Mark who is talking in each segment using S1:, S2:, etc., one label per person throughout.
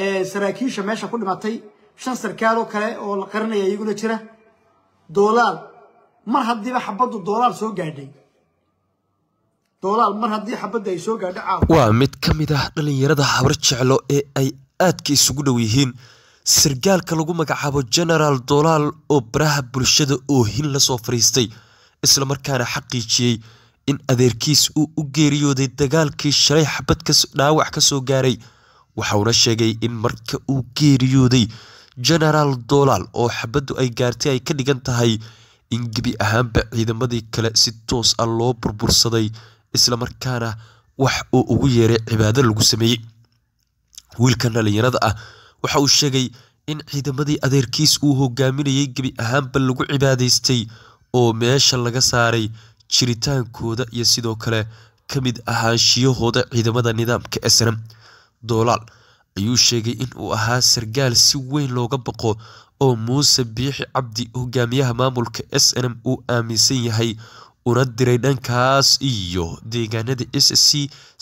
S1: saraakiisha meesha ku dhimatay shan sarkaaloo kale oo la qarinaya iyaguna jira doolaal mar haddiiba xabaddu doolaal soo gaadhay doolaal mar haddii xabadda ay soo gaadho waa mid ka mid ah dhallinyarada habar jeclo ee ay aadka isugu dhow yihiin sargaalka lagu magacaabo genaraal doolaal oo baraha bulshada oo hin lasoo fariistay isla markaana xaqiijiyey in adeerkiis uu u geeriyooday dagaalkii shalay xabad dhaawac ka soo gaaray waxauna sheegay in marka uu geeriyooday genaraal dolaal oo xabaddu ay gaartay ay ka dhigan tahay in gebi ahaanba ciidamadii kale si toos ah loo burbursaday islamarkaana wax uu ugu yeeray cibaado lagu sameeyey wiilkan dhallinyarada ah waxa uu sheegay in ciidamadii adeerkiis uu hogaaminayay gebi ahaanba lagu cibaadaystay oo meesha laga saaray jiritaankooda iyo sidoo kale ka mid ahaanshiyahooda ciidamada nidaamka snm dolaal ayuu sheegay in uu ahaa sargaal si weyn looga baqo oo muuse biixi cabdi hogaamiyaha maamulka s n m uu aaminsan yahay una diray dhankaas iyo deegaanada s c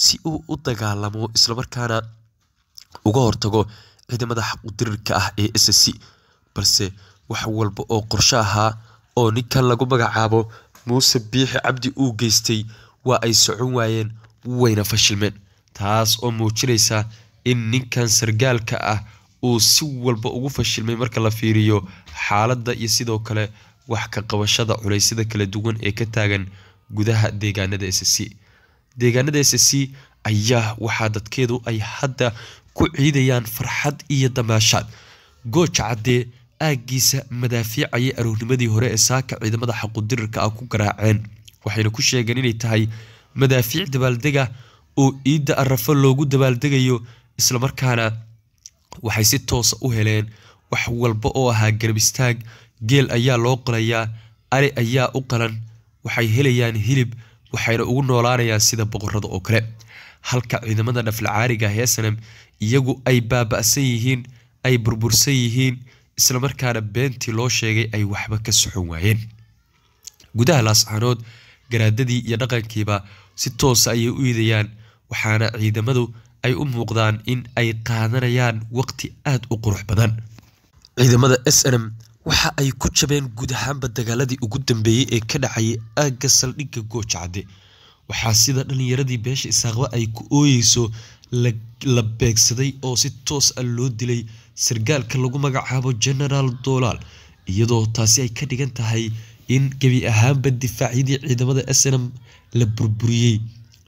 S1: si uu u dagaalamo islamarkaana uga hortago ciidamada dirirka ah ee s c balse wax walba oo qorsho ahaa oo ninkan lagu magacaabo muuse biixi cabdi uu geystay waa ay socon waayeen wayna fashilmeen taas oo muujinaysa in ninkan sargaalka ah uu si walba ugu fashilmay marka la fiiriyo xaaladda iyo sidoo kale wax ka qabashada culaysyada kala duwan ee ka taagan gudaha deegaanada s c deegaanada s c ayaa waxaa dadkeedu ay hadda ku ciidayaan farxad iyo damaashaad gooja caddee aaggiisa madaafiicayay aroornimadii hore ee saaka ciidamada xaqudirirka ah ku garaaceen waxayna ku sheegeen inay tahay madaafiic dabaaldega oo ciidda arafo loogu dabaaldegayo islamarkaana waxay si toosa u heleen wax walba oo ahaa garab istaag geel ayaa loo qalayaa ari ayaa u qalan waxay helayaan hilib waxayna ugu noolaanayaan sida boqorada oo kale halka ciidamada dhaflacaariga heesanam ah iyagu ay baabasan yihiin ay burbursan yihiin islamarkaana beentii loo sheegay ay waxba ka soxon waayeen gudaha laascaanood garaadadii iyo dhaqankiiba si toosa ayay u idayaan waxaana ciidamadu ay u muuqdaan in ay qaadanayaan waqti aada u qurux badan ciidamada s n m waxa ay ku jabeen guud ahaanba dagaaladii ugu dambeeyey ee ka dhacayay aagga saldhigga goojcade waxaa sida dhallinyaradii beesha isaaqba ay ku ooyeyso la beegsaday oo si toos a ah loo dilay sargaalka lagu magacaabo genaraal doolaal iyadoo taasi ay ka dhigan tahay in gebi ahaanba difaacyadii ciidamada s n m la burburiyey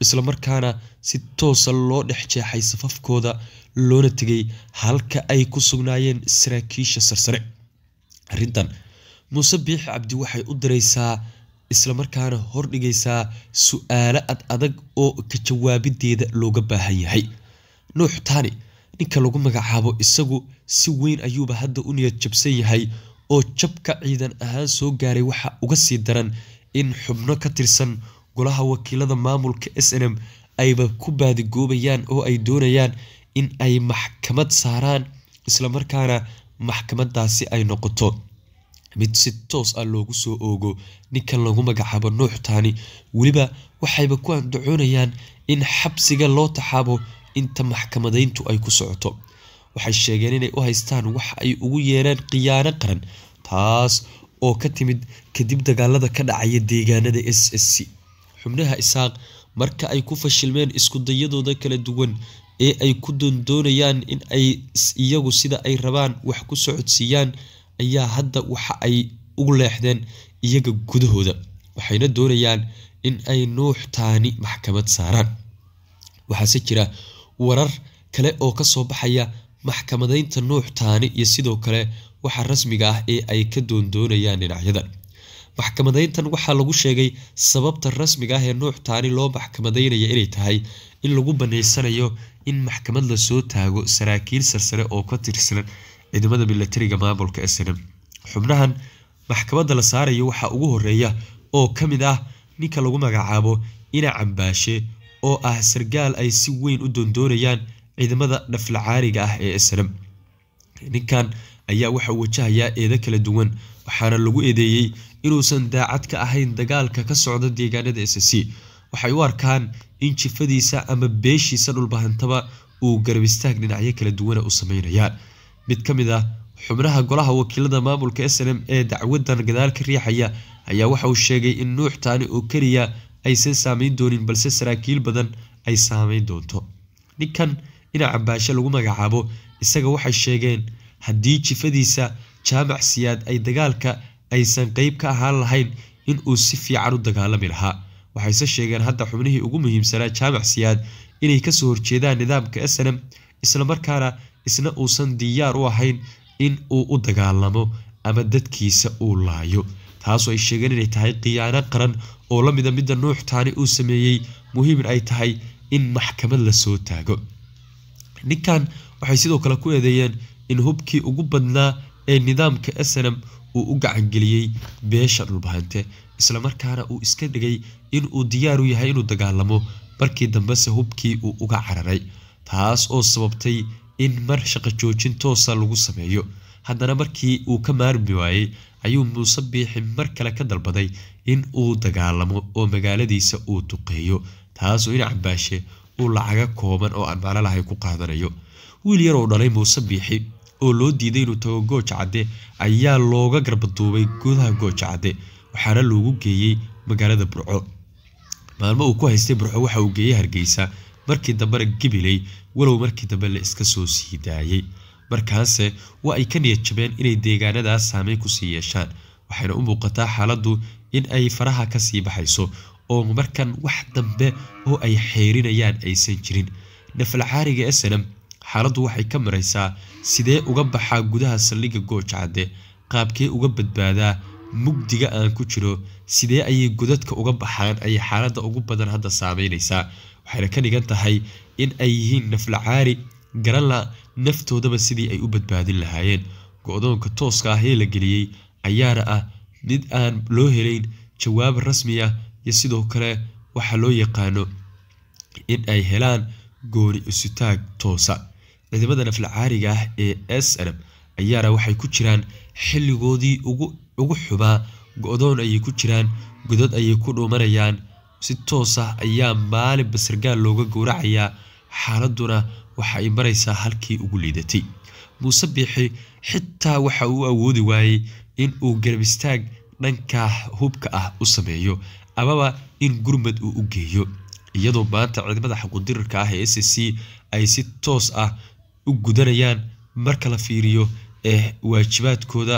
S1: islamarkaana si toosa loo dhex jeexay safafkooda loona tegay halka ay ku sugnaayeen saraakiisha sarsare arrintan muuse biix cabdi waxay u diraysaa islamarkaana hordhigaysaa su-aalo ad adag oo ka jawaabideeda looga baahan yahay nuux taani ninka lagu magacaabo isagu si weyn ayuuba hadda u niyad jabsan yahay oo jabka ciidan ahaan soo gaaray waxa uga sii daran in xubno ka tirsan golaha wakiilada maamulka s n m ayba ku baadigoobayaan oo ay doonayaan in ay maxkamad saaraan islamarkaana maxkamadaasi ay noqoto mid si toos ah loogu soo oogo ninkan lagu magacaabo nuux taani weliba waxayba ku andacoonayaan in xabsiga loo taxaabo inta maxkamadayntu ay ku socoto waxay sheegeen inay u haystaan waxa ay ugu yeereen khiyaano qaran taas oo ka timid kadib dagaalada ka dhacaya deegaanada s s c xubnaha isaaq marka ay ku fashilmeen iskudayadooda kala duwan ee ay ku doondoonayaan in ay iyagu sida ay rabaan wax ku socodsiiyaan ayaa hadda waxa ay ugu leexdeen iyaga gudahooda waxayna doonayaan in ay nuux taani maxkamad saaraan waxaase jira warar kale oo kasoo baxaya maxkamadeynta nuux taani iyo sidoo kale waxa rasmiga ah ee ay ka doondoonayaan dhinacyadan maxkamadayntan waxaa lagu sheegay sababta rasmiga ah ee nuux taani loo maxkamadaynaya inay tahay in lagu banaysanayo in maxkamad lasoo taago saraakiil sarsare oo ka tirsan ciidamada milatariga maamulka snm xubnahan maxkamadda la saarayo waxaa ugu horeeya oo ka mid ah ninka lagu magacaabo ina cambaashe oo ah sargaal ay si weyn u doondoonayaan ciidamada dhaflacaariga ah ee snm ninkan ayaa waxaa wajahayaa eedo kala duwan waxaana lagu eedeeyey inuusan daacad ka ahayn dagaalka ka socda deegaanada s c waxay u arkaan in jifadiisa ama beeshiisa dhulbahantaba uu garbistaag dhinacyo kala duwana u sameynayaan mid ka mid ah xubnaha golaha wakiilada maamulka s lm ee dacwadan gadaal ka riixaya ayaa waxa uu sheegay in nuuxtaani oo keliya aysan saameyn doonin balse saraakiil badan ay saameyn doonto ninkan dhinaca baashe lagu magacaabo isaga waxay sheegeen haddii jifadiisa jaamac siyaad ay dagaalka aysan qayb ka ahaan lahayn inuu si fiican u dagaalami lahaa waxayse sheegeen hadda xubnihii ugu muhiimsanaa jaamac siyaad inay kasoo horjeedaan nidaamka snm islamarkaana isna uusan diyaar u ahayn in uu u dagaalamo ama dadkiisa uu laayo taasoo ay sheegeen inay tahay khiyaano qaran oo la mida midda nuux taani uu sameeyey muhiimin ay tahay in maxkamad lasoo taago ninkan waxay sidoo kale ku eedeeyeen in hubkii ugu badnaa ee nidaamka snm uu u gacangeliyey beesha dhulbahante islamarkaana uu iska dhigay inuu diyaaru yahay inuu dagaalamo markii dambese hubkii uu uga cararay taas oo sababtay in mar shaqo joojin toosa lagu sameeyo haddana markii uu ka maarmi waayey ayuu muuse biixi mar kale ka dalbaday in uu dagaalamo oo magaaladiisa uu duqeeyo taasoo in cambaashe uu lacaga kooban oo aan maalo lahay ku qaadanayo wiil yaroo dhalay muuse biixi oo loo diiday inuu tago gooja cadde ayaa looga garbaduubay gudaha gooja cadde waxaana loogu geeyey magaalada burco maalmo uu ku haystay burco waxa uu geeyey hargeysa markii dambena gabiley walow markii dambe la iska soo sii daayey markaase waa ay ka niyajabeen inay deegaanadaas saameyn kusii yeeshaan waxayna u muuqataa xaaladdu in ay faraha kasii baxayso oo markan wax dambe oo ay xeerinayaan aysan jirin nafalcaariga snm xaaladdu waxay ka maraysaa sidee uga baxaa gudaha saldhigga goojcadde qaabkee uga badbaadaa mugdiga aan ku jiro sidee ayay godadka uga baxaan ayay xaaladda ugu badan hadda saameynaysaa waxayna ka dhigan tahay in ay yihiin naflacaari garanla naftoodaba sidii ay u badbaadin lahaayeen go-doonka tooska ah ee la geliyey ayaana ah mid aan loo helayn jawaab rasmi ah iyo sidoo kale waxaa loo yaqaano in ay helaan gooni isutaag toosa ciidamada naflacaariga ah ee s arab ayaana waxay ku jiraan xilligoodii ugu xubaa go-doon ayay ku jiraan godad ayay ku dhuumanayaan si toos ah ayaa maalin basargaal looga gowracayaa xaaladduna waxa ay maraysaa halkii ugu liidatay muuse biixi xitaa waxa uu awoodi waayey in uu garbistaag dhanka hubka ah u sameeyo amaba in gurmad uu u geeyo iyadoo maanta ciidamada xaquudirirka ah ee s c ay si toos ah u gudanayaan marka la fiiriyo ee eh, waajibaadkooda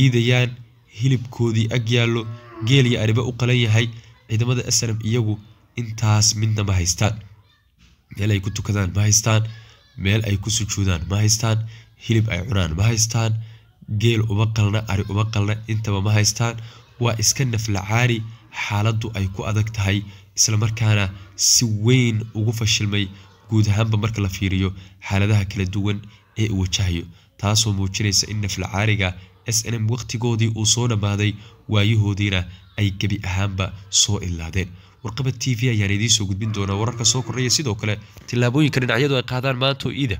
S1: iidayaan hilibkoodii ag yaallo geel iyo ariba u qalan yahay ciidamada srm iyagu intaas midna ma haystaan meel ay ku tukadaan ma haystaan meel ay ku sujuudaan ma haystaan hilib ay cunaan ma haystaan geel uma qalna ari uma qalna intaba ma haystaan waa iska naflacaari xaaladdu ay ku adag tahay islamarkaana si weyn ugu fashilmay guud ahaanba marka la fiiriyo xaaladaha kala duwan ee uu wajahayo taasoo muujinaysa in naflacaariga s n m waqtigoodii uu soo dhammaaday waayahoodiina ay gebi ahaanba soo ilaadeen warqabad t v ayaan idiin soo gudbin doonaa wararka soo kordhaya sidoo kale tillaabooyinka dhinacyadu ay qaadaan maanta o iida